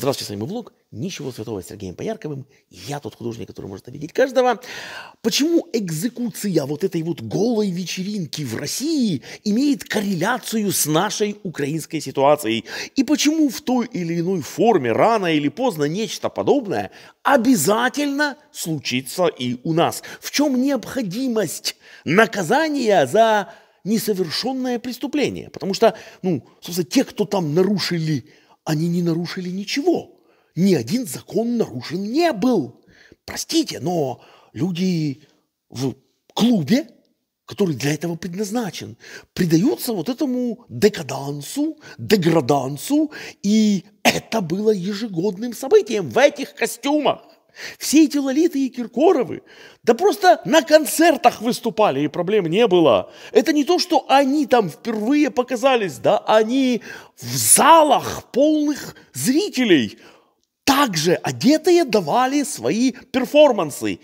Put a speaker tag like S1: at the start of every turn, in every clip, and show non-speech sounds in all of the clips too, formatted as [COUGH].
S1: Здравствуйте, с вами Влог. Ничего святого с Сергеем Поярковым. Я тот художник, который может обидеть каждого. Почему экзекуция вот этой вот голой вечеринки в России имеет корреляцию с нашей украинской ситуацией? И почему в той или иной форме рано или поздно нечто подобное обязательно случится и у нас? В чем необходимость наказания за несовершенное преступление? Потому что, ну, собственно, те, кто там нарушили они не нарушили ничего. Ни один закон нарушен не был. Простите, но люди в клубе, который для этого предназначен, предаются вот этому декадансу, деградансу, и это было ежегодным событием в этих костюмах. Все эти Лолиты и Киркоровы, да просто на концертах выступали, и проблем не было. Это не то, что они там впервые показались, да, они в залах полных зрителей также одетые давали свои перформансы.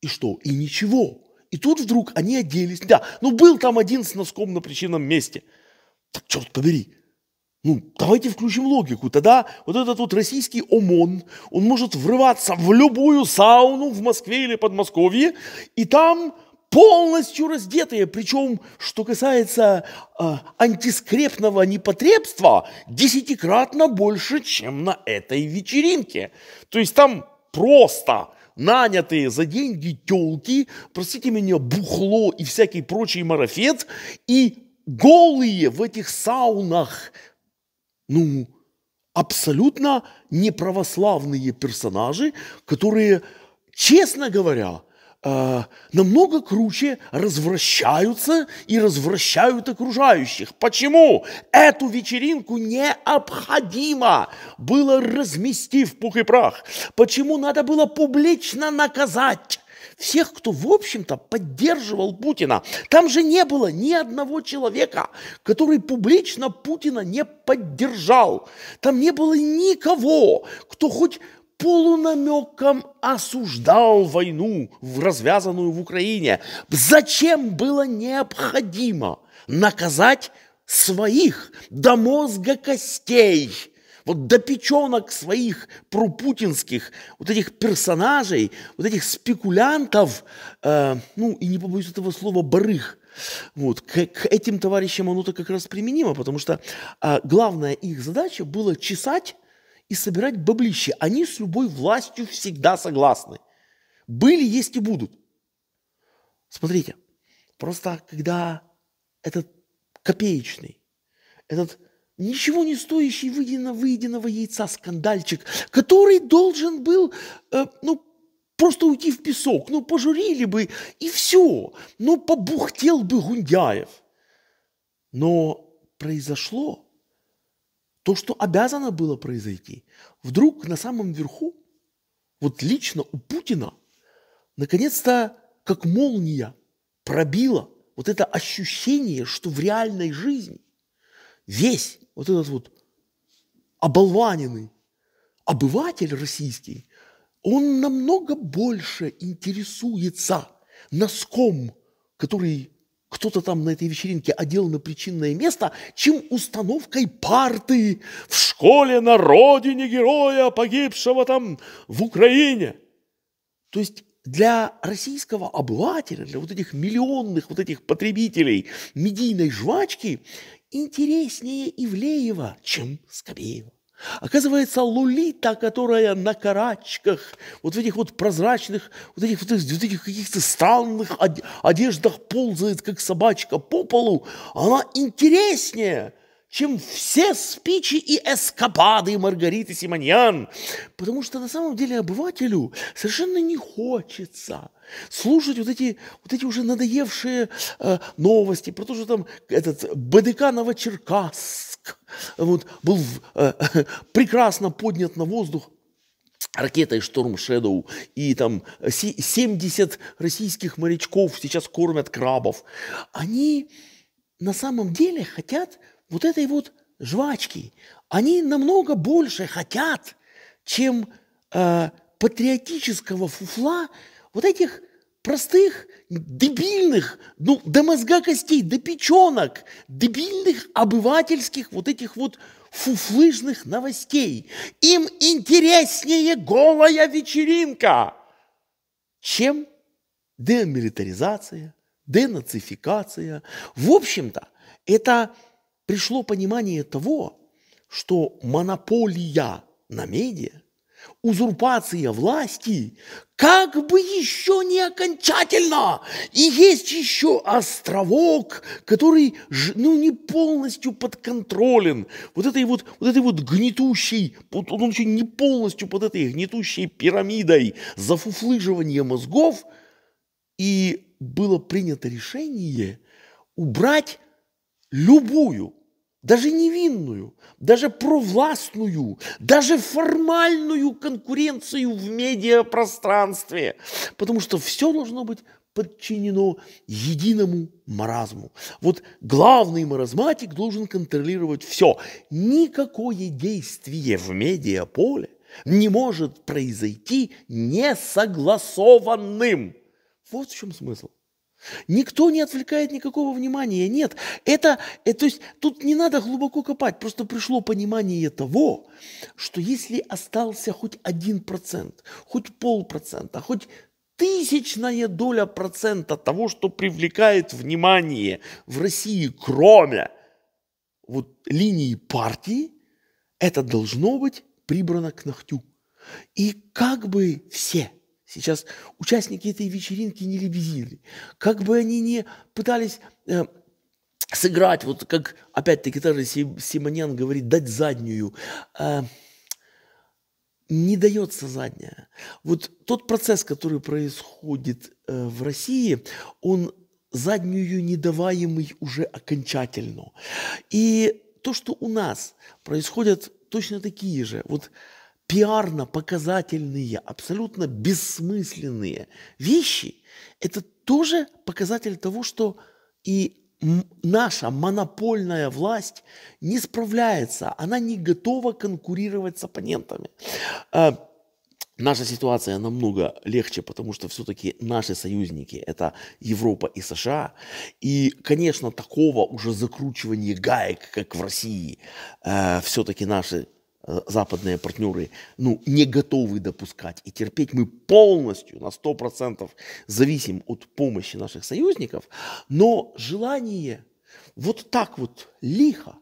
S1: И что? И ничего. И тут вдруг они оделись. Да, ну был там один с носком на причинном месте. Так черт побери, ну, давайте включим логику. Тогда вот этот вот российский ОМОН, он может врываться в любую сауну в Москве или Подмосковье, и там полностью раздетые. Причем, что касается э, антискрепного непотребства, десятикратно больше, чем на этой вечеринке. То есть там просто нанятые за деньги телки, простите меня, бухло и всякий прочий марафет, и голые в этих саунах ну, абсолютно неправославные персонажи, которые, честно говоря, э, намного круче развращаются и развращают окружающих. Почему? Эту вечеринку необходимо было разместить в пух и прах. Почему надо было публично наказать всех, кто, в общем-то, поддерживал Путина. Там же не было ни одного человека, который публично Путина не поддержал. Там не было никого, кто хоть полунамеком осуждал войну, развязанную в Украине. Зачем было необходимо наказать своих до мозга костей – вот до печенок своих пропутинских, вот этих персонажей, вот этих спекулянтов, э, ну и не побоюсь этого слова, барых, вот, к, к этим товарищам оно-то как раз применимо, потому что э, главная их задача была чесать и собирать баблище. Они с любой властью всегда согласны. Были, есть и будут. Смотрите, просто когда этот копеечный, этот ничего не стоящий выеденного яйца скандальчик, который должен был, э, ну, просто уйти в песок, ну, пожурили бы, и все, ну, побухтел бы Гундяев. Но произошло то, что обязано было произойти. Вдруг на самом верху, вот лично у Путина, наконец-то, как молния, пробило вот это ощущение, что в реальной жизни весь вот этот вот оболваненный обыватель российский, он намного больше интересуется носком, который кто-то там на этой вечеринке одел на причинное место, чем установкой парты в школе на родине героя, погибшего там в Украине. То есть для российского обывателя, для вот этих миллионных вот этих потребителей медийной жвачки, интереснее Ивлеева, чем Скобеева. Оказывается, Лулита, которая на карачках, вот в этих вот прозрачных, вот этих вот, вот этих каких-то странных одеждах ползает, как собачка по полу, она интереснее, чем все спичи и эскапады Маргариты Симоньян. Потому что на самом деле обывателю совершенно не хочется – слушать вот эти, вот эти уже надоевшие э, новости про то, что там этот БДК Новочеркасск вот, был в, э, [LAUGHS] прекрасно поднят на воздух ракетой «Шторм Шэдоу», и там 70 российских морячков сейчас кормят крабов. Они на самом деле хотят вот этой вот жвачки. Они намного больше хотят, чем э, патриотического фуфла, вот этих простых, дебильных, ну, до мозга костей, до печенок, дебильных обывательских вот этих вот фуфлыжных новостей. Им интереснее голая вечеринка, чем демилитаризация, денацификация. В общем-то, это пришло понимание того, что монополия на медиа – узурпация власти как бы еще не окончательно. И есть еще островок, который ну, не полностью подконтролен. Вот этой вот, вот этой вот гнетущей, вот он еще не полностью под этой гнетущей пирамидой зафуфлыживания мозгов. И было принято решение убрать любую даже невинную, даже провластную, даже формальную конкуренцию в медиапространстве, потому что все должно быть подчинено единому маразму. Вот главный маразматик должен контролировать все. Никакое действие в медиаполе не может произойти несогласованным. Вот в чем смысл. Никто не отвлекает никакого внимания. Нет, это, это, то есть тут не надо глубоко копать, просто пришло понимание того, что если остался хоть один процент, хоть полпроцента, хоть тысячная доля процента того, что привлекает внимание в России, кроме вот линии партии, это должно быть прибрано к ногтю. И как бы все – Сейчас участники этой вечеринки не лебезили. Как бы они ни пытались э, сыграть, вот как, опять-таки, тоже Симонян говорит, дать заднюю. Э, не дается задняя. Вот тот процесс, который происходит э, в России, он заднюю недаваемый уже окончательно. И то, что у нас происходят точно такие же. Вот пиарно-показательные, абсолютно бессмысленные вещи, это тоже показатель того, что и наша монопольная власть не справляется, она не готова конкурировать с оппонентами. А, наша ситуация намного легче, потому что все-таки наши союзники – это Европа и США. И, конечно, такого уже закручивания гаек, как в России, э, все-таки наши Э, западные партнеры ну, не готовы допускать и терпеть. Мы полностью на 100% зависим от помощи наших союзников, но желание вот так вот лихо,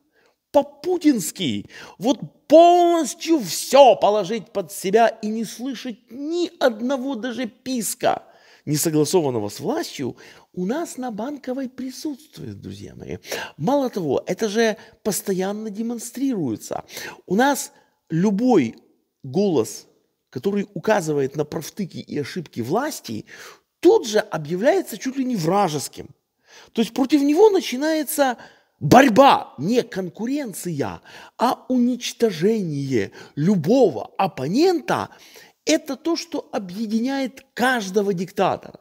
S1: по-путински, вот полностью все положить под себя и не слышать ни одного даже писка несогласованного с властью, у нас на банковой присутствует, друзья мои. Мало того, это же постоянно демонстрируется. У нас любой голос, который указывает на провтыки и ошибки власти, тут же объявляется чуть ли не вражеским. То есть против него начинается борьба, не конкуренция, а уничтожение любого оппонента это то, что объединяет каждого диктатора.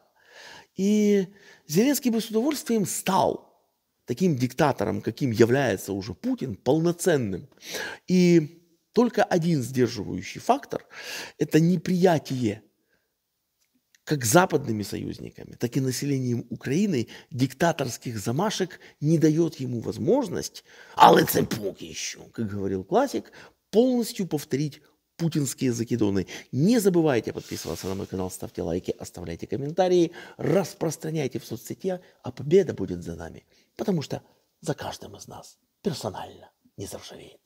S1: И Зеленский бы с удовольствием стал таким диктатором, каким является уже Путин, полноценным. И только один сдерживающий фактор – это неприятие как западными союзниками, так и населением Украины диктаторских замашек не дает ему возможность, а цепок еще, как говорил классик, полностью повторить путинские закидоны. Не забывайте подписываться на мой канал, ставьте лайки, оставляйте комментарии, распространяйте в соцсетях, а победа будет за нами, потому что за каждым из нас персонально не заржавеет.